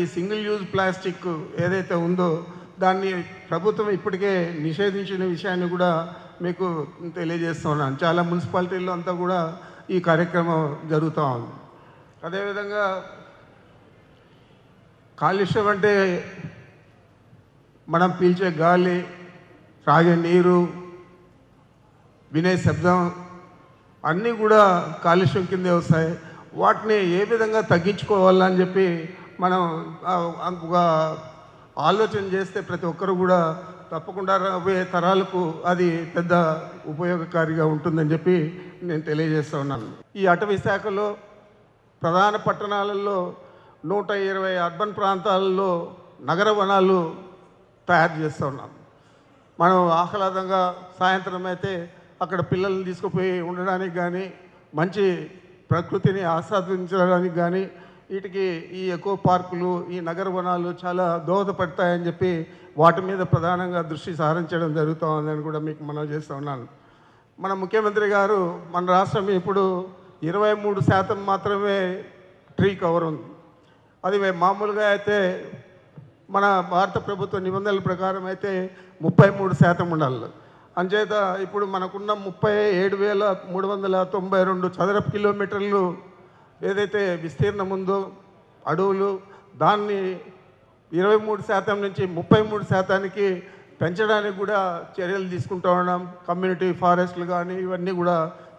ఈ single use plastic ఏదైతే ఉందో దాన్ని ప్రభుత్వం ఇప్పటికే నిషేధించిన విషయాన్ని కూడా మీకు తెలియజేస్తున్నాను చాలా మున్సిపాలిటీల్లో అంతా కూడా ఈ కార్యక్రమం జరుగుతూ ఉంది అదేవిధంగా కాలుష్యం అంటే మనం పీల్చే గాలి రాగే నీరు వినే శబ్దం అన్నీ కూడా కాలుష్యం కిందే వస్తాయి వాటిని ఏ విధంగా తగ్గించుకోవాలని చెప్పి మనం ఒక ఆలోచన చేస్తే ప్రతి ఒక్కరు కూడా తప్పకుండా రాబోయే తరాలకు అది పెద్ద ఉపయోగకారిగా ఉంటుందని చెప్పి నేను తెలియజేస్తూ ఉన్నాను ఈ అటవీ శాఖలో ప్రధాన పట్టణాలలో నూట ఇరవై అర్బన్ ప్రాంతాలలో నగర వనాలు తయారు చేస్తూ ఉన్నాం మనం ఆహ్లాదంగా సాయంత్రం అయితే అక్కడ పిల్లల్ని తీసుకుపోయి ఉండడానికి కానీ మంచి ప్రకృతిని ఆస్వాదించడానికి కానీ వీటికి ఈ ఎకో పార్కులు ఈ నగర వనాలు చాలా దోహదపడతాయని చెప్పి వాటి మీద ప్రధానంగా దృష్టి సారించడం జరుగుతూ ఉందని కూడా మీకు మనం చేస్తూ ఉన్నాను మన ముఖ్యమంత్రి గారు మన రాష్ట్రం ఇప్పుడు ఇరవై మూడు శాతం మాత్రమే ట్రీ కవర్ ఉంది అది మామూలుగా అయితే మన భారత ప్రభుత్వ నిబంధనల ప్రకారం అయితే ముప్పై మూడు శాతం ఉండాలి అంచేత ఇప్పుడు మనకున్న ముప్పై ఏడు వేల మూడు వందల తొంభై రెండు చదరపు కిలోమీటర్లు ఏదైతే విస్తీర్ణం ఉందో అడవులు దాన్ని ఇరవై మూడు శాతం నుంచి ముప్పై మూడు శాతానికి పెంచడానికి కూడా చర్యలు తీసుకుంటూ ఉన్నాం కమ్యూనిటీ ఫారెస్ట్లు కానీ ఇవన్నీ కూడా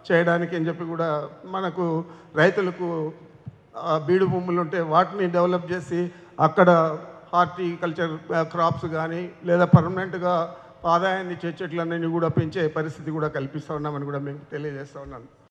చేయడానికి అని చెప్పి కూడా మనకు రైతులకు బీడు భూములు ఉంటే వాటిని డెవలప్ చేసి అక్కడ హార్టికల్చర్ క్రాప్స్ కానీ లేదా పర్మనెంట్గా ఆదాయాన్ని చేర్చేట్లన్నీ కూడా పెంచే పరిస్థితి కూడా కల్పిస్తూ ఉన్నామని కూడా మేము తెలియజేస్తూ ఉన్నాను